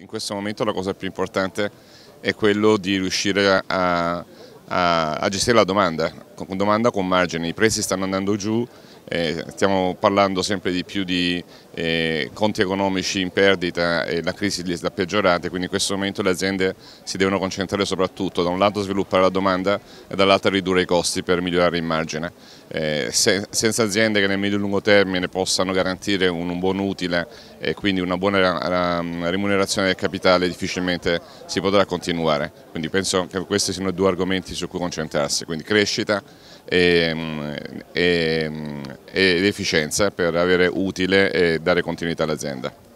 In questo momento la cosa più importante è quello di riuscire a, a, a gestire la domanda, domanda con margine, i prezzi stanno andando giù, eh, stiamo parlando sempre di più di eh, conti economici in perdita e la crisi li sta peggiorando, quindi in questo momento le aziende si devono concentrare soprattutto da un lato sviluppare la domanda e dall'altro ridurre i costi per migliorare il margine. Eh, se, senza aziende che nel medio e lungo termine possano garantire un, un buon utile e quindi una buona remunerazione del capitale difficilmente si potrà continuare, quindi penso che questi siano i due argomenti su cui concentrarsi, quindi crescita e, ehm, ehm, ed efficienza per avere utile e dare continuità all'azienda.